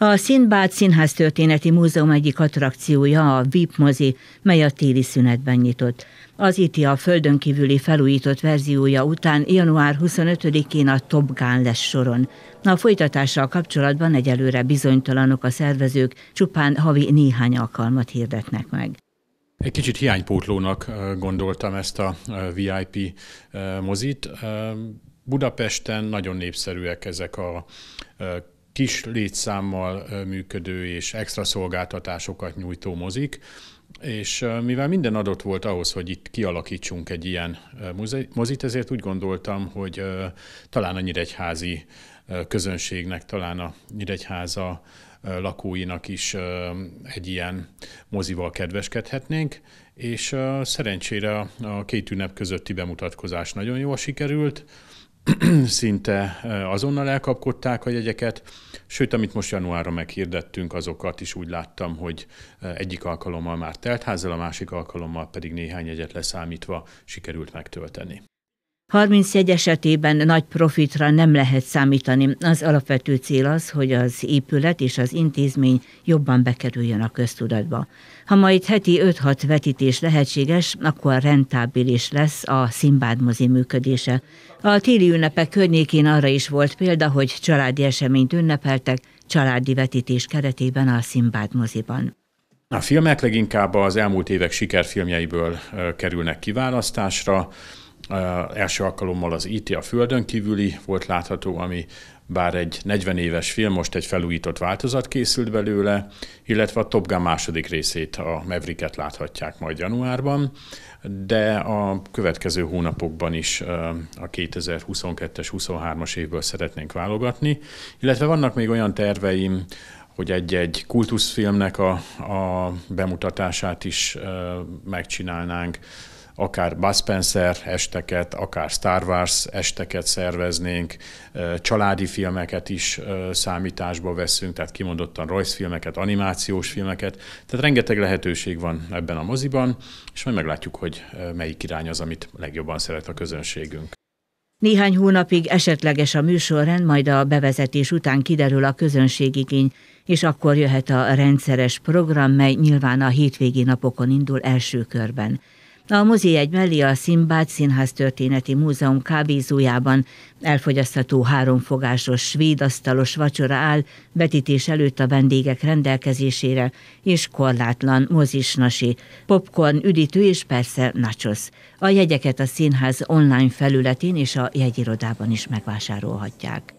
A Színbád Színház Történeti Múzeum egyik attrakciója a VIP mozi, mely a téli szünetben nyitott. Az IT a kívüli felújított verziója után január 25-én a Top Gun lesz soron. A folytatással kapcsolatban egyelőre bizonytalanok a szervezők, csupán havi néhány alkalmat hirdetnek meg. Egy kicsit hiánypótlónak gondoltam ezt a VIP mozit. Budapesten nagyon népszerűek ezek a kis létszámmal működő és extra szolgáltatásokat nyújtó mozik, és mivel minden adott volt ahhoz, hogy itt kialakítsunk egy ilyen mozit, ezért úgy gondoltam, hogy talán a nyíregyházi közönségnek, talán a nyíregyháza lakóinak is egy ilyen mozival kedveskedhetnénk, és szerencsére a két ünnep közötti bemutatkozás nagyon jól sikerült, szinte azonnal elkapkodták a jegyeket, sőt, amit most januárra meghirdettünk, azokat is úgy láttam, hogy egyik alkalommal már házzal, a másik alkalommal pedig néhány jegyet leszámítva sikerült megtölteni. 30 jegy esetében nagy profitra nem lehet számítani. Az alapvető cél az, hogy az épület és az intézmény jobban bekerüljön a köztudatba. Ha majd heti 5-6 vetítés lehetséges, akkor rentábilis lesz a szimbádmozi működése. A téli ünnepek környékén arra is volt példa, hogy családi eseményt ünnepeltek, családi vetítés keretében a Szimbád moziban. A filmek leginkább az elmúlt évek sikerfilmjeiből kerülnek kiválasztásra első alkalommal az IT e a Földön kívüli volt látható, ami bár egy 40 éves film, most egy felújított változat készült belőle, illetve a Top Gun második részét, a Mavericket láthatják majd januárban, de a következő hónapokban is a 2022-es, 23-as évből szeretnénk válogatni, illetve vannak még olyan terveim, hogy egy-egy kultuszfilmnek a, a bemutatását is megcsinálnánk, akár Bud Spencer esteket, akár Star Wars esteket szerveznénk, családi filmeket is számításba veszünk, tehát kimondottan filmeket, animációs filmeket, tehát rengeteg lehetőség van ebben a moziban, és majd meglátjuk, hogy melyik irány az, amit legjobban szeret a közönségünk. Néhány hónapig esetleges a műsorrend, majd a bevezetés után kiderül a közönségigény, és akkor jöhet a rendszeres program, mely nyilván a hétvégi napokon indul első körben. A mozi egy mellé a Szimbád Színház Történeti Múzeum kábízójában elfogyasztható háromfogásos svéd asztalos vacsora áll vetítés előtt a vendégek rendelkezésére, és korlátlan mozisnasi, popcorn, üdítő és persze nachos. A jegyeket a színház online felületén és a jegyirodában is megvásárolhatják.